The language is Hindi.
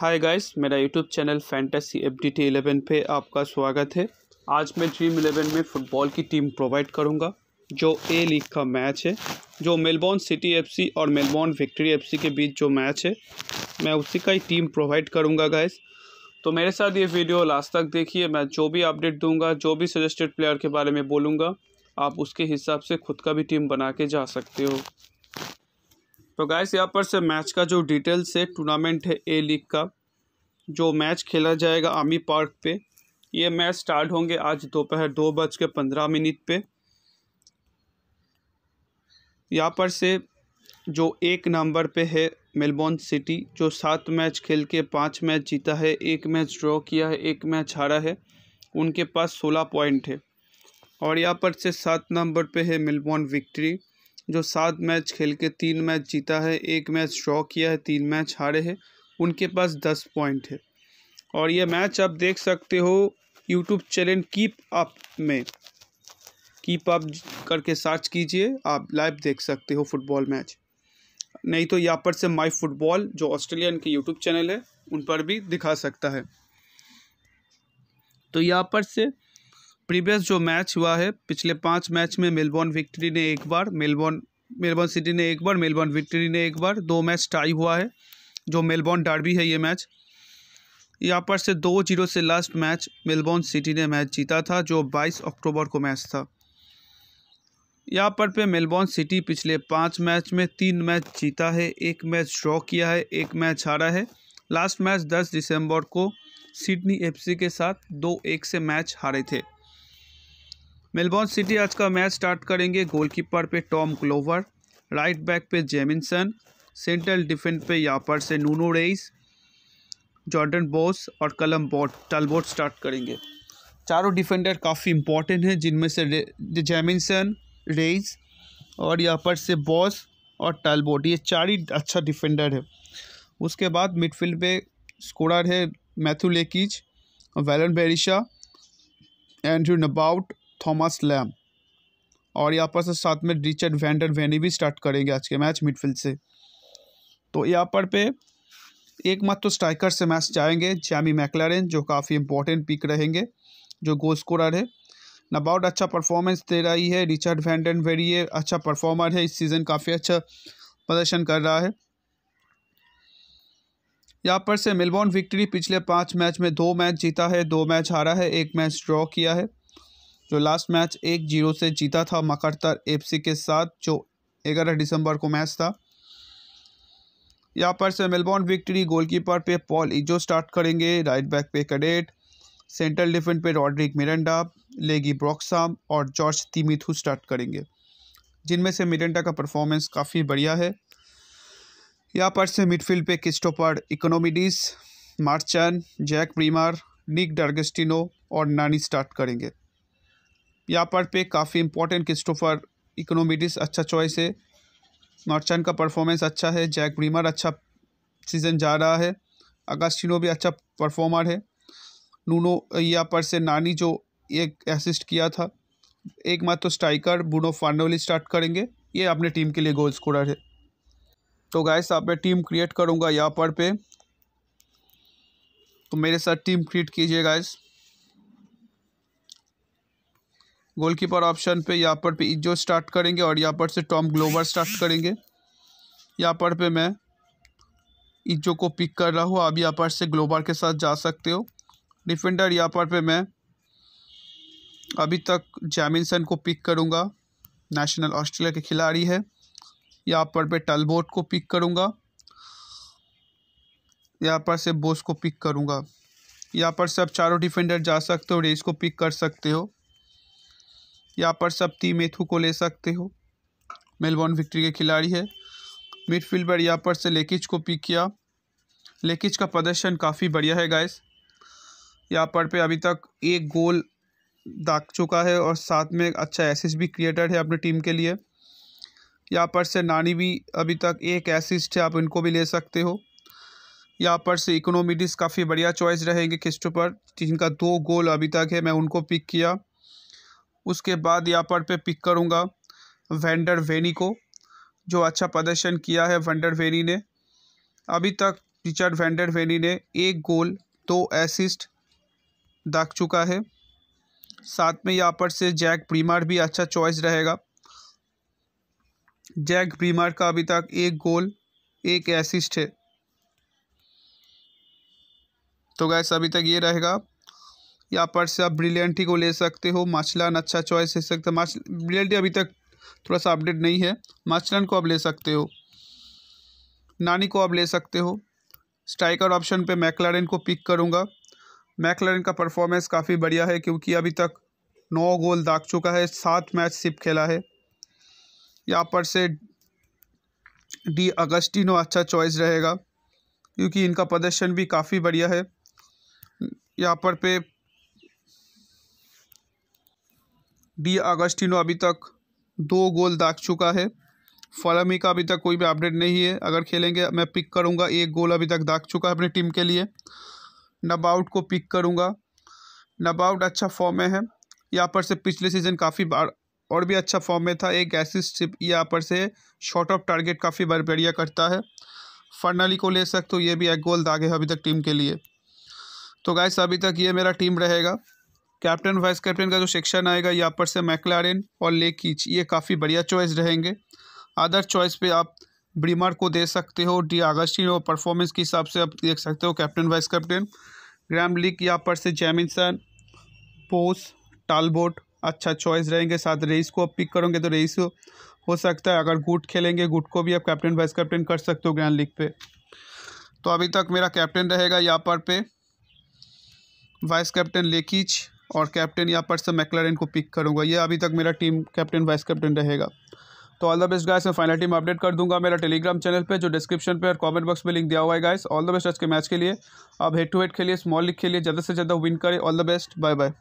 हाय गाइस मेरा YouTube channel Fantasy F D T eleven पर आपका स्वागत है आज मैं ड्रीम इलेवन में फ़ुटबॉल की टीम प्रोवाइड करूंगा जो ए लीग का मैच है जो मेलबॉर्न सिटी एफसी और मेलबॉर्न विक्ट्री एफसी के बीच जो मैच है मैं उसी का ही टीम प्रोवाइड करूंगा गाइस तो मेरे साथ ये वीडियो लास्ट तक देखिए मैं जो भी अपडेट दूँगा जो भी सजेस्टेड प्लेयर के बारे में बोलूँगा आप उसके हिसाब से खुद का भी टीम बना के जा सकते हो तो गाइस यहाँ पर से मैच का जो डिटेल्स है टूर्नामेंट है ए लीग का जो मैच खेला जाएगा आर्मी पार्क पे ये मैच स्टार्ट होंगे आज दोपहर दो बज के पंद्रह मिनट पे यहाँ पर से जो एक नंबर पे है मेलबोर्न सिटी जो सात मैच खेल के पाँच मैच जीता है एक मैच ड्रॉ किया है एक मैच हारा है उनके पास सोलह पॉइंट है और यहाँ पर से सात नंबर पे है मेलबोर्न विक्ट्री जो सात मैच खेल के तीन मैच जीता है एक मैच ड्रॉ किया है तीन मैच हारे हैं उनके पास दस पॉइंट है और यह मैच आप देख सकते हो यूट्यूब चैनल कीप अप में कीप अप करके सर्च कीजिए आप लाइव देख सकते हो फुटबॉल मैच नहीं तो यहाँ पर से माई फुटबॉल जो ऑस्ट्रेलियन के यूट्यूब चैनल है उन पर भी दिखा सकता है तो यहाँ पर से प्रीवियस जो मैच हुआ है पिछले पाँच मैच में मेलबॉर्न विक्ट्री ने एक बार मेलबॉर्न मेलबॉर्न सिटी ने एक बार मेलबॉर्न विक्ट्री ने एक बार दो मैच टाई हुआ है जो मेलबॉर्न डार्बी है ये मैच यहाँ पर से दो जीरो से लास्ट मैच मेलबॉर्न सिटी ने मैच जीता था जो बाईस अक्टूबर को मैच था यहाँ पर पे मेलबॉर्न सिटी पिछले पाँच मैच में तीन मैच जीता है एक मैच ड्रॉ किया है एक मैच हारा है लास्ट मैच दस दिसंबर को सिडनी एफसी के साथ दो एक से मैच हारे थे मेलबॉर्न सिटी आज का मैच स्टार्ट करेंगे गोलकीपर पे टॉम क्लोवर राइट बैक पे जेमिनसन सेंट्रल डिफेंस पे यहाँ पर से नूनो रेइस जॉर्डन बोस और कलम बोट टलबोट स्टार्ट करेंगे चारों डिफेंडर काफ़ी इंपॉर्टेंट हैं जिनमें से रे, जेमिनसन रेइस और यहाँ पर से बॉस और टलबोट ये चार ही अच्छा डिफेंडर है उसके बाद मिडफील्ड पे स्कोरर है Matthew Leckie Valon Berisha Andrew Nabbout Thomas Lam और यहाँ पर से साथ में रिचर्ड वैंडर वैनी भी स्टार्ट करेंगे आज के मैच मिडफील्ड से तो यहाँ पर पे एकमात्र तो स्ट्राइकर से मैच जाएंगे जैमी मैकलारेन जो काफ़ी इंपॉर्टेंट पिक रहेंगे जो गोल स्कोरर है नबाउट अच्छा परफॉर्मेंस दे रही है रिचर्ड वैंडन वेरी अच्छा परफॉर्मर है इस सीज़न काफ़ी अच्छा प्रदर्शन कर रहा है यहाँ पर से मेलबॉर्न विक्ट्री पिछले पाँच मैच में दो मैच जीता है दो मैच हारा है एक मैच ड्रॉ किया है जो लास्ट मैच एक जीरो से जीता था मकरतर एफसी के साथ जो ग्यारह दिसंबर को मैच था यहाँ पर से मेलबॉर्न विक्ट्री गोलकीपर पे पॉल इजो स्टार्ट करेंगे राइट बैक पे कडेट सेंट्रल डिफेंस पे रॉड्रिक मिरेंडा लेगी ब्रॉक्साम और जॉर्ज तिमिथू स्टार्ट करेंगे जिनमें से मिरेंडा का परफॉर्मेंस काफ़ी बढ़िया है यहाँ पर से मिडफील्ड पे किस्टोपर इकोनोमिडिस मार्चन जैक प्रीमार निक डार्गेस्टिनो और नानी स्टार्ट करेंगे यहाँ पर पे काफ़ी इंपॉर्टेंट क्रिस्टोफर इकोनोमिडिस अच्छा चॉइस है नॉर्चन का परफॉर्मेंस अच्छा है जैक ब्रीमर अच्छा सीजन जा रहा है अगस्टिनो भी अच्छा परफॉर्मर है नूनो यहाँ पर से नानी जो एक असिस्ट किया था एक मात्र तो स्ट्राइकर बुनो फार्नोली स्टार्ट करेंगे ये अपने टीम के लिए गोल स्कोरर है तो गायस आप मैं टीम क्रिएट करूँगा यहाँ पर पे तो मेरे साथ टीम क्रिएट कीजिए गाइस गोलकीपर ऑप्शन पे यहाँ पर पे इज्जो स्टार्ट करेंगे और यहाँ पर से टॉम ग्लोवर स्टार्ट करेंगे यहाँ पर पे मैं इज्जो को पिक कर रहा हूँ आप यहाँ पर से ग्लोबर के साथ जा सकते हो डिफेंडर यहाँ पर पे मैं अभी तक जैमिनसन को पिक करूँगा नेशनल ऑस्ट्रेलिया के खिलाड़ी है यहाँ पर पे टलबोट को पिक करूँगा यहाँ पर से बोस को पिक करूँगा यहाँ पर से आप चारों डिफेंडर जा सकते हो रेस को पिक कर सकते हो यहाँ पर सप्ती मेथू को ले सकते हो मेलबॉर्न विक्ट्री के खिलाड़ी है मिडफील्ड पर यहाँ पर से लेकिच को पिक किया लेकिज का प्रदर्शन काफ़ी बढ़िया है गाइस यहाँ पर पे अभी तक एक गोल दाग चुका है और साथ में अच्छा एसिस्ट भी क्रिएटेड है अपनी टीम के लिए यहाँ पर से नानी भी अभी तक एक एसिस्ट है आप इनको भी ले सकते हो यहाँ पर से इकोनोमिडिस काफ़ी बढ़िया चॉइस रहेंगे पर जिनका दो गोल अभी तक है मैं उनको पिक किया उसके बाद यहाँ पर पे पिक करूँगा वेंडर वेनी को जो अच्छा प्रदर्शन किया है वेंडर वेनी ने अभी तक रिचर्ड वेंडर वेनी ने एक गोल दो एसिस्ट दाग चुका है साथ में यहाँ पर से जैक ब्रीमार भी अच्छा चॉइस रहेगा जैक ब्रीमार का अभी तक एक गोल एक एसिस्ट है तो गैस अभी तक ये रहेगा यहाँ पर से आप ब्रिलियंटी को ले सकते हो माचलान अच्छा चॉइस ले सकते हो माच ब्रिलियंटी अभी तक थोड़ा सा अपडेट नहीं है माचलान को आप ले सकते हो नानी को आप ले सकते हो स्ट्राइकर ऑप्शन पे मैकलारेन को पिक करूँगा मैकलारेन का परफॉर्मेंस काफ़ी बढ़िया है क्योंकि अभी तक नौ गोल दाग चुका है सात मैच सिर्फ खेला है यहाँ पर से डी अगस्टिनो अच्छा चॉइस रहेगा क्योंकि इनका प्रदर्शन भी काफ़ी बढ़िया है यहाँ पर पे डी अगस्टिनो अभी तक दो गोल दाग चुका है फलामी का अभी तक कोई भी अपडेट नहीं है अगर खेलेंगे मैं पिक करूंगा एक गोल अभी तक दाग चुका है अपनी टीम के लिए नबाउट को पिक करूंगा नबाउट अच्छा फॉर्म में है यहाँ पर से पिछले सीज़न काफ़ी बार और भी अच्छा फॉर्म में था एक एसिस्ट यहाँ पर से शॉर्ट ऑफ टारगेट काफ़ी बार बढ़िया करता है फर्नली को ले सकते हो ये भी एक गोल दागे है अभी तक टीम के लिए तो गैस अभी तक ये मेरा टीम रहेगा कैप्टन वाइस कैप्टन का जो सेक्शन आएगा यहाँ पर से मैकलारेन और लेकिच ये काफ़ी बढ़िया चॉइस रहेंगे अदर चॉइस पे आप ब्रीमर को दे सकते हो डी आगस्टिन और परफॉर्मेंस के हिसाब से आप देख सकते हो कैप्टन वाइस कैप्टन ग्राम लीग यहाँ पर से जैमिनसन पोस टालबोट अच्छा चॉइस रहेंगे साथ रेस को आप पिक करोगे तो रेस हो सकता है अगर गुट खेलेंगे गुट को भी आप कैप्टन वाइस कैप्टन कर सकते हो ग्रैंड लीग पे तो अभी तक मेरा कैप्टन रहेगा यहाँ पर पे वाइस कैप्टन लेकिच और कैप्टन या पर से मैकलरन को पिक करूँगा ये अभी तक मेरा टीम कैप्टन वाइस कैप्टन रहेगा तो ऑल द बेस्ट गाइस मैं फाइनल टीम अपडेट कर दूंगा मेरा टेलीग्राम चैनल पे जो डिस्क्रिप्शन पे और कमेंट बॉक्स में लिंक दिया हुआ है गाइस ऑल द बेस्ट आज के मैच के लिए आप हेड टू हेड खेलिए स्मॉल लीग खेलिए ज़्यादा से ज़्यादा विन करें all the best bye bye